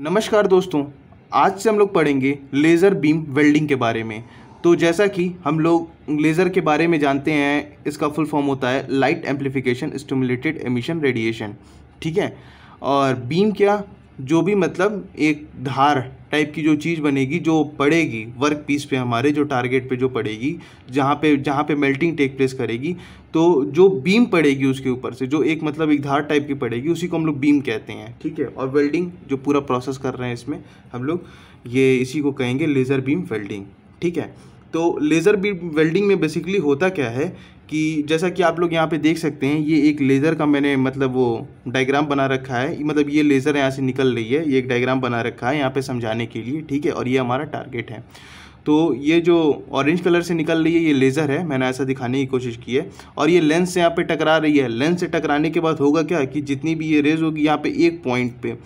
नमस्कार दोस्तों आज से हम लोग पढ़ेंगे लेज़र बीम वेल्डिंग के बारे में तो जैसा कि हम लोग लेज़र के बारे में जानते हैं इसका फुल फॉर्म होता है light amplification stimulated emission radiation ठीक है और बीम क्या जो भी मतलब एक धार टाइप की जो चीज़ बनेगी जो पड़ेगी वर्क पीस पे हमारे जो टारगेट पे जो पड़ेगी जहाँ पे जहाँ पे मेल्टिंग टेक प्लेस करेगी तो जो बीम पड़ेगी उसके ऊपर से जो एक मतलब एक धार टाइप की पड़ेगी उसी को हम लोग बीम कहते हैं ठीक है और वेल्डिंग जो पूरा प्रोसेस कर रहे हैं इसमें हम लोग ये इसी को कहेंगे लेज़र बीम वेल्डिंग ठीक है तो लेज़र बी वेल्डिंग में बेसिकली होता क्या है कि जैसा कि आप लोग यहाँ पे देख सकते हैं ये एक लेज़र का मैंने मतलब वो डायग्राम बना रखा है मतलब ये लेज़र यहाँ से निकल रही है ये एक डायग्राम बना रखा है यहाँ पे समझाने के लिए ठीक है और ये हमारा टारगेट है तो ये जो ऑरेंज कलर से निकल रही है ये लेज़र है मैंने ऐसा दिखाने की कोशिश की है और ये लेंस से यहाँ पे टकरा रही है लेंस से टकराने के बाद होगा क्या कि जितनी भी ये रेज होगी यहाँ पे एक पॉइंट पे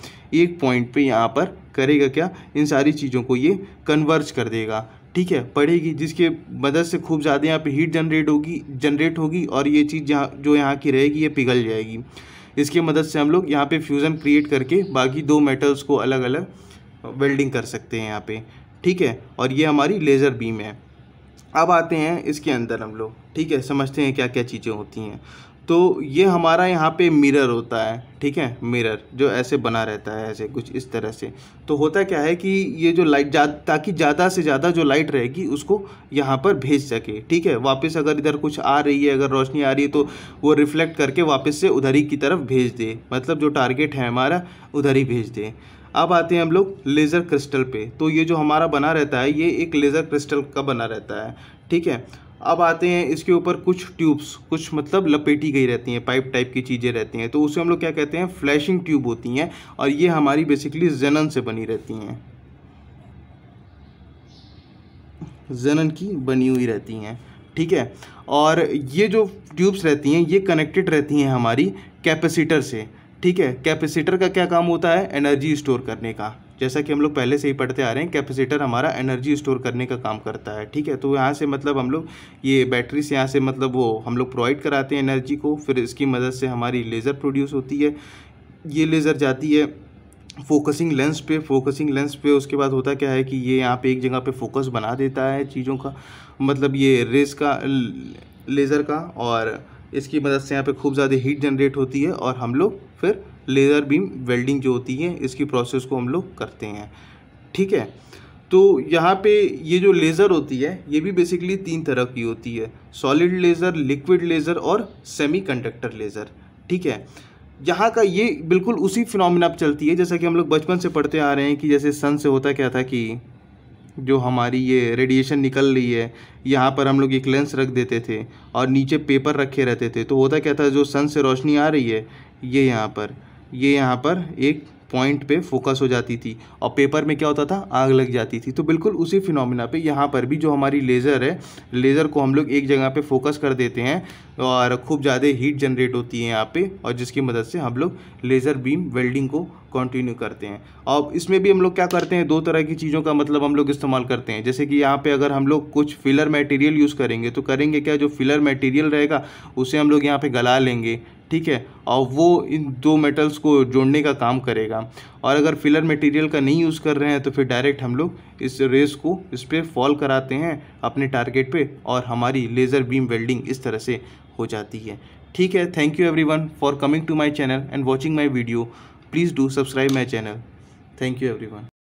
एक पॉइंट पे यहाँ पर करेगा क्या इन सारी चीज़ों को ये कन्वर्ज कर देगा ठीक है पड़ेगी जिसके मदद से खूब ज़्यादा यहाँ पे हीट जनरेट होगी जनरेट होगी और ये चीज़ जहाँ जो यहाँ की रहेगी ये पिघल जाएगी इसके मदद से हम लोग यहाँ पे फ्यूज़न क्रिएट करके बाकी दो मेटल्स को अलग अलग वेल्डिंग कर सकते हैं यहाँ पे ठीक है और ये हमारी लेज़र बीम है अब आते हैं इसके अंदर हम लोग ठीक है समझते हैं क्या क्या चीज़ें होती हैं तो ये हमारा यहाँ पे मिरर होता है ठीक है मिरर जो ऐसे बना रहता है ऐसे कुछ इस तरह से तो होता क्या है कि ये जो लाइट जा ताकि ज़्यादा से ज़्यादा जो लाइट रहेगी उसको यहाँ पर भेज सके ठीक है वापस अगर इधर कुछ आ रही है अगर रोशनी आ रही है तो वो रिफ्लेक्ट करके वापस से उधर ही की तरफ भेज दे मतलब जो टारगेट है हमारा उधर ही भेज दे अब आते हैं हम लोग लेज़र क्रिस्टल पे तो ये जो हमारा बना रहता है ये एक लेज़र क्रिस्टल का बना रहता है ठीक है अब आते हैं इसके ऊपर कुछ ट्यूब्स कुछ मतलब लपेटी गई रहती हैं पाइप टाइप की चीज़ें रहती हैं तो उसे हम लोग क्या कहते हैं फ्लैशिंग ट्यूब होती हैं और ये हमारी बेसिकली जेनन से बनी रहती हैं जेनन की बनी हुई रहती हैं ठीक है और ये जो ट्यूब्स रहती हैं ये कनेक्टेड रहती हैं हमारी कैपेसिटर से ठीक है कैपेसिटर का क्या काम होता है एनर्जी स्टोर करने का जैसा कि हम लोग पहले से ही पढ़ते आ रहे हैं कैपेसिटर हमारा एनर्जी स्टोर करने का काम करता है ठीक है तो यहाँ से मतलब हम लोग ये बैटरी से यहाँ से मतलब वो हम लोग प्रोवाइड कराते हैं एनर्जी को फिर इसकी मदद से हमारी लेज़र प्रोड्यूस होती है ये लेज़र जाती है फोकसिंग लेंस पे फोकसिंग लेंस पे उसके बाद होता क्या है कि ये यहाँ पे एक जगह पे फोकस बना देता है चीज़ों का मतलब ये रेस का लेज़र का और इसकी मदद से यहाँ पे खूब ज़्यादा हीट जनरेट होती है और हम लोग फिर लेज़र बीम वेल्डिंग जो होती है इसकी प्रोसेस को हम लोग करते हैं ठीक है तो यहाँ पे ये जो लेज़र होती है ये भी बेसिकली तीन तरह की होती है सॉलिड लेज़र लिक्विड लेज़र और सेमी कंडक्टर लेज़र ठीक है यहाँ का ये बिल्कुल उसी फिनोमिना पर चलती है जैसा कि हम लोग बचपन से पढ़ते आ रहे हैं कि जैसे सन से होता क्या था कि जो हमारी ये रेडिएशन निकल रही है यहाँ पर हम लोग एक लेंस रख देते थे और नीचे पेपर रखे रहते थे तो होता क्या था जो सन से रोशनी आ रही है ये यहाँ पर ये यहाँ पर एक पॉइंट पे फोकस हो जाती थी और पेपर में क्या होता था आग लग जाती थी तो बिल्कुल उसी फिनोमिना पे यहाँ पर भी जो हमारी लेज़र है लेज़र को हम लोग एक जगह पे फोकस कर देते हैं और खूब ज़्यादा हीट जनरेट होती है यहाँ पे और जिसकी मदद से हम लोग लेज़र बीम वेल्डिंग को कंटिन्यू करते हैं और इसमें भी हम लोग क्या करते हैं दो तरह की चीज़ों का मतलब हम लोग इस्तेमाल करते हैं जैसे कि यहाँ पे अगर हम लोग कुछ फिलर मटेरियल यूज़ करेंगे तो करेंगे क्या जो फिलर मटेरियल रहेगा उसे हम लोग यहाँ पे गला लेंगे ठीक है और वो इन दो मेटल्स को जोड़ने का काम करेगा और अगर फिलर मटेरियल का नहीं यूज़ कर रहे हैं तो फिर डायरेक्ट हम लोग इस रेस को इस पर फॉल कराते हैं अपने टारगेट पे और हमारी लेज़र बीम वेल्डिंग इस तरह से हो जाती है ठीक है thank you everyone for coming to my channel and watching my video please do subscribe my channel thank you every